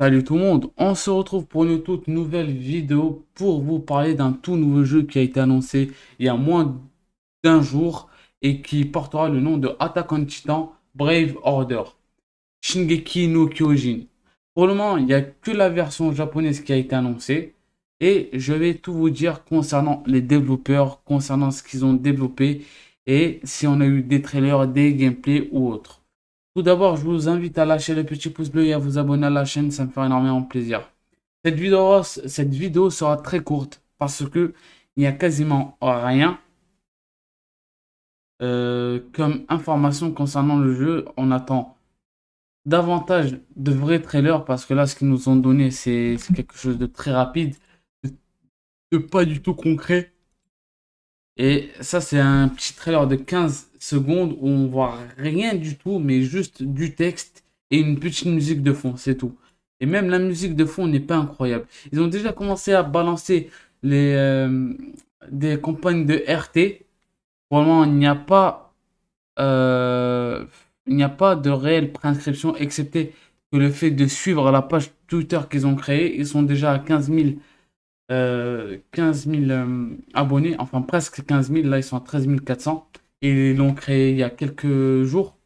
Salut tout le monde, on se retrouve pour une toute nouvelle vidéo pour vous parler d'un tout nouveau jeu qui a été annoncé il y a moins d'un jour et qui portera le nom de Attack on Titan Brave Order Shingeki no Kyojin. Pour le moment, il n'y a que la version japonaise qui a été annoncée et je vais tout vous dire concernant les développeurs, concernant ce qu'ils ont développé et si on a eu des trailers, des gameplays ou autres. Tout d'abord, je vous invite à lâcher le petit pouce bleu et à vous abonner à la chaîne, ça me fait énormément plaisir. Cette vidéo, cette sera très courte parce que il n'y a quasiment rien euh, comme information concernant le jeu. On attend davantage de vrais trailers parce que là, ce qu'ils nous ont donné, c'est quelque chose de très rapide, de pas du tout concret. Et ça, c'est un petit trailer de 15 secondes où on voit rien du tout, mais juste du texte et une petite musique de fond, c'est tout. Et même la musique de fond n'est pas incroyable. Ils ont déjà commencé à balancer les, euh, des campagnes de RT. Vraiment, il n'y a pas, euh, il n'y a pas de réelle préinscription, excepté que le fait de suivre la page Twitter qu'ils ont créée. Ils sont déjà à 15 000 15 euh, 000 euh, abonnés, enfin presque 15 000, là ils sont à 13 400. Et ils l'ont créé il y a quelques jours.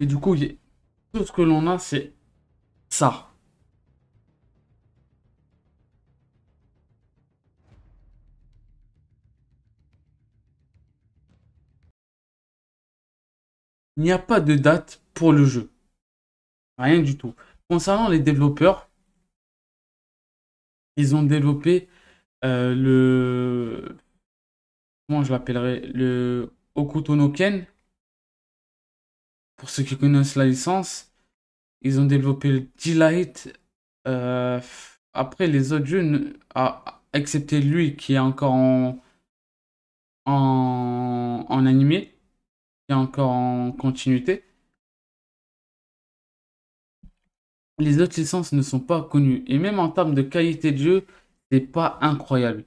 Et du coup, tout ce que l'on a, c'est ça. Il n'y a pas de date pour le jeu. Rien du tout. Concernant les développeurs, ils ont développé euh, le. Comment je l'appellerais Le Okutonoken. Pour ceux qui connaissent la licence, ils ont développé le Delight. Euh, après, les autres jeux, à, excepté lui qui est encore en, en, en animé, qui est encore en continuité. les autres licences ne sont pas connues. Et même en termes de qualité de jeu, c'est pas incroyable.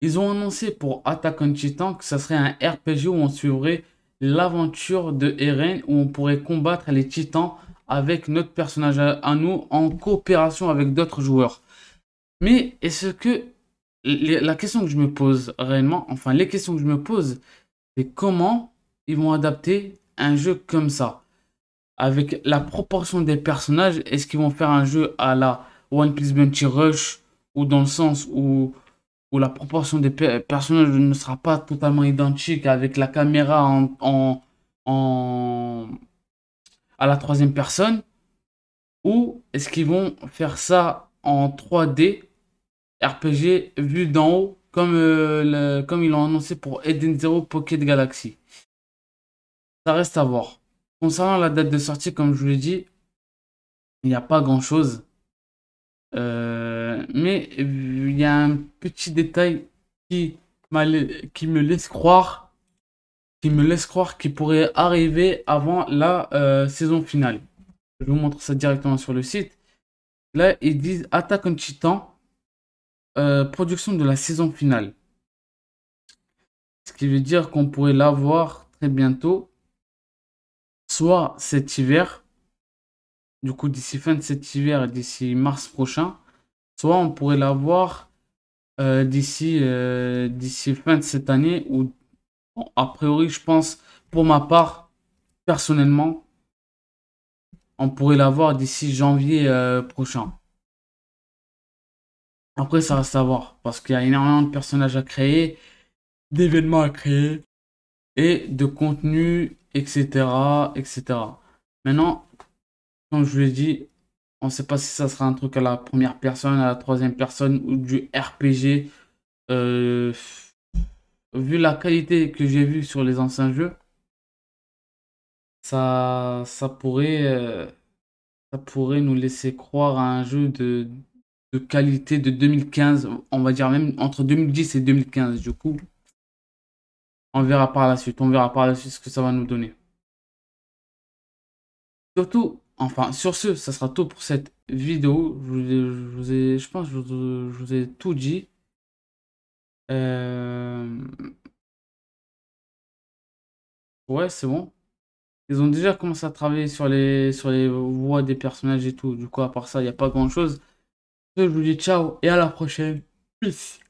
Ils ont annoncé pour Attack on Titan que ça serait un RPG où on suivrait l'aventure de Eren, où on pourrait combattre les titans avec notre personnage à nous en coopération avec d'autres joueurs. Mais est-ce que la question que je me pose réellement, enfin les questions que je me pose, c'est comment ils vont adapter un jeu comme ça avec la proportion des personnages, est-ce qu'ils vont faire un jeu à la One Piece Bounty Rush ou dans le sens où, la proportion des personnages ne sera pas totalement identique avec la caméra en, à la troisième personne ou est-ce qu'ils vont faire ça en 3D RPG vu d'en haut comme, euh, le, comme ils l'ont annoncé pour Eden Zero Pocket Galaxy Ça reste à voir. Concernant la date de sortie, comme je vous l'ai dit, il n'y a pas grand chose. Euh, mais il y a un petit détail qui, me laisse croire qui me laisse croire qu'il pourrait arriver avant la euh, saison finale. Je vous montre ça directement sur le site. Là, ils disent Attaque en Titan, euh, production de la saison finale. Ce qui veut dire qu'on pourrait l'avoir très bientôt soit cet hiver, du coup d'ici fin de cet hiver et d'ici mars prochain, soit on pourrait l'avoir euh, d'ici euh, d'ici fin de cette année ou a priori je pense pour ma part personnellement on pourrait l'avoir d'ici janvier euh, prochain. Après ça reste à voir parce qu'il y a énormément de personnages à créer, d'événements à créer et de contenu etc., etc. Maintenant, comme je vous l'ai dit, on ne sait pas si ça sera un truc à la première personne, à la troisième personne ou du RPG. Euh, vu la qualité que j'ai vue sur les anciens jeux, ça, ça, pourrait, euh, ça pourrait nous laisser croire à un jeu de, de qualité de 2015, on va dire même entre 2010 et 2015. Du coup, on verra par la suite. On verra par la suite ce que ça va nous donner. Surtout, enfin, sur ce, ça sera tout pour cette vidéo. Je, vous je pense, je vous, je vous ai tout dit. Euh, ouais, c'est bon. Ils ont déjà commencé à travailler sur les, sur les voix des personnages et tout. Du coup, à part ça, il n'y a pas grand-chose. Je vous dis ciao et à la prochaine. Peace.